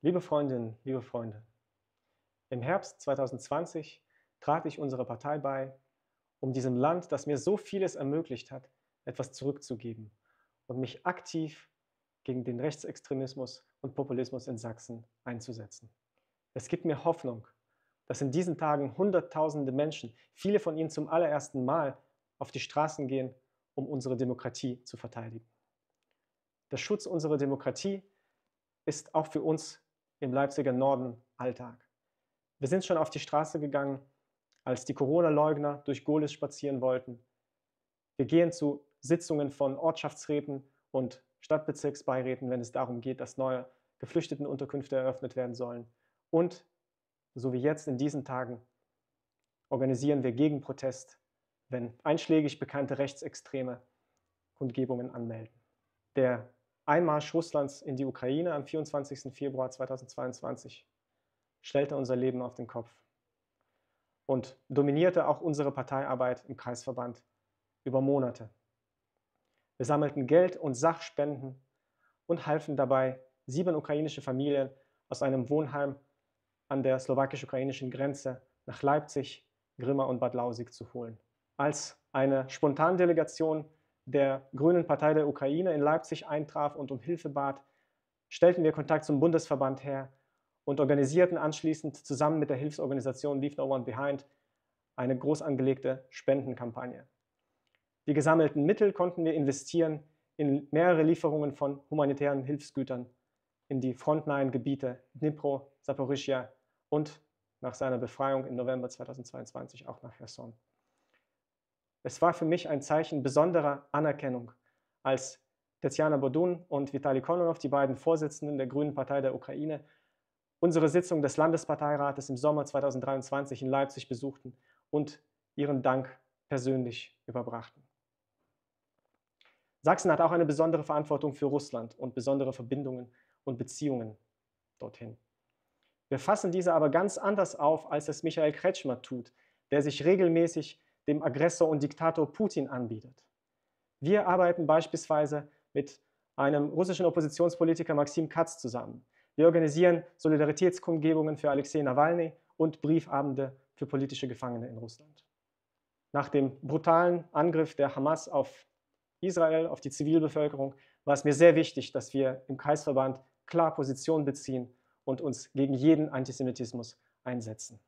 Liebe Freundinnen, liebe Freunde, im Herbst 2020 trat ich unserer Partei bei, um diesem Land, das mir so vieles ermöglicht hat, etwas zurückzugeben und mich aktiv gegen den Rechtsextremismus und Populismus in Sachsen einzusetzen. Es gibt mir Hoffnung, dass in diesen Tagen Hunderttausende Menschen, viele von ihnen zum allerersten Mal, auf die Straßen gehen, um unsere Demokratie zu verteidigen. Der Schutz unserer Demokratie ist auch für uns im Leipziger Norden Alltag. Wir sind schon auf die Straße gegangen, als die Corona-Leugner durch Golis spazieren wollten. Wir gehen zu Sitzungen von Ortschaftsräten und Stadtbezirksbeiräten, wenn es darum geht, dass neue Geflüchtetenunterkünfte eröffnet werden sollen. Und, so wie jetzt in diesen Tagen, organisieren wir Gegenprotest, wenn einschlägig bekannte Rechtsextreme Kundgebungen anmelden. Der Einmarsch Russlands in die Ukraine am 24. Februar 2022 stellte unser Leben auf den Kopf und dominierte auch unsere Parteiarbeit im Kreisverband über Monate. Wir sammelten Geld und Sachspenden und halfen dabei, sieben ukrainische Familien aus einem Wohnheim an der slowakisch-ukrainischen Grenze nach Leipzig, Grimma und Bad Lausig zu holen. Als eine Spontandelegation der Grünen Partei der Ukraine in Leipzig eintraf und um Hilfe bat, stellten wir Kontakt zum Bundesverband her und organisierten anschließend zusammen mit der Hilfsorganisation Leave No One Behind eine groß angelegte Spendenkampagne. Die gesammelten Mittel konnten wir investieren in mehrere Lieferungen von humanitären Hilfsgütern in die frontline Gebiete Dnipro, Saporischia und nach seiner Befreiung im November 2022 auch nach Herson. Es war für mich ein Zeichen besonderer Anerkennung, als Tatjana Bodun und Vitali Kononov, die beiden Vorsitzenden der Grünen Partei der Ukraine, unsere Sitzung des Landesparteirates im Sommer 2023 in Leipzig besuchten und ihren Dank persönlich überbrachten. Sachsen hat auch eine besondere Verantwortung für Russland und besondere Verbindungen und Beziehungen dorthin. Wir fassen diese aber ganz anders auf, als es Michael Kretschmer tut, der sich regelmäßig dem Aggressor und Diktator Putin anbietet. Wir arbeiten beispielsweise mit einem russischen Oppositionspolitiker Maxim Katz zusammen. Wir organisieren Solidaritätskundgebungen für Alexei Nawalny und Briefabende für politische Gefangene in Russland. Nach dem brutalen Angriff der Hamas auf Israel, auf die Zivilbevölkerung, war es mir sehr wichtig, dass wir im Kreisverband klar Position beziehen und uns gegen jeden Antisemitismus einsetzen.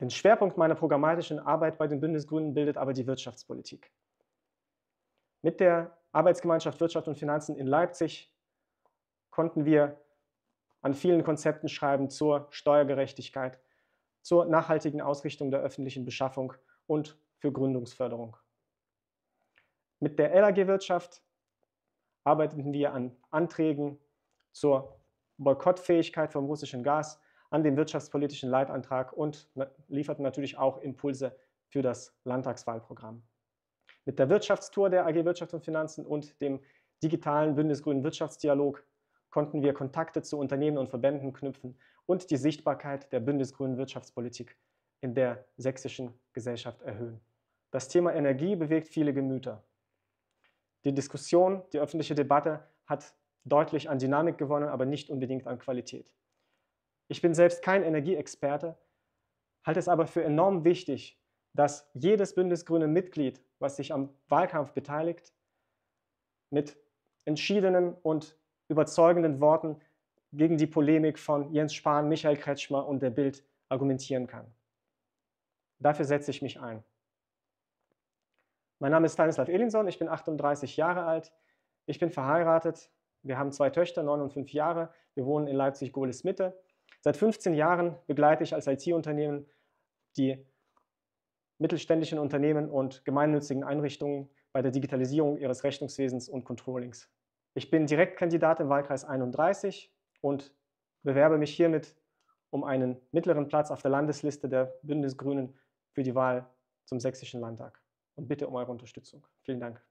Den Schwerpunkt meiner programmatischen Arbeit bei den Bündnisgrünen bildet aber die Wirtschaftspolitik. Mit der Arbeitsgemeinschaft Wirtschaft und Finanzen in Leipzig konnten wir an vielen Konzepten schreiben zur Steuergerechtigkeit, zur nachhaltigen Ausrichtung der öffentlichen Beschaffung und für Gründungsförderung. Mit der LAG-Wirtschaft arbeiteten wir an Anträgen zur Boykottfähigkeit vom russischen Gas an den wirtschaftspolitischen Leitantrag und lieferten natürlich auch Impulse für das Landtagswahlprogramm. Mit der Wirtschaftstour der AG Wirtschaft und Finanzen und dem digitalen Bündnisgrünen Wirtschaftsdialog konnten wir Kontakte zu Unternehmen und Verbänden knüpfen und die Sichtbarkeit der Bündnisgrünen Wirtschaftspolitik in der sächsischen Gesellschaft erhöhen. Das Thema Energie bewegt viele Gemüter. Die Diskussion, die öffentliche Debatte hat deutlich an Dynamik gewonnen, aber nicht unbedingt an Qualität. Ich bin selbst kein Energieexperte, halte es aber für enorm wichtig, dass jedes bündnisgrüne Mitglied, was sich am Wahlkampf beteiligt, mit entschiedenen und überzeugenden Worten gegen die Polemik von Jens Spahn, Michael Kretschmer und der Bild argumentieren kann. Dafür setze ich mich ein. Mein Name ist Stanislav Elinson, ich bin 38 Jahre alt, ich bin verheiratet, wir haben zwei Töchter, neun und fünf Jahre, wir wohnen in Leipzig-Gohlis-Mitte Seit 15 Jahren begleite ich als IT-Unternehmen die mittelständischen Unternehmen und gemeinnützigen Einrichtungen bei der Digitalisierung ihres Rechnungswesens und Controllings. Ich bin Direktkandidat im Wahlkreis 31 und bewerbe mich hiermit um einen mittleren Platz auf der Landesliste der Bündnisgrünen für die Wahl zum Sächsischen Landtag und bitte um eure Unterstützung. Vielen Dank.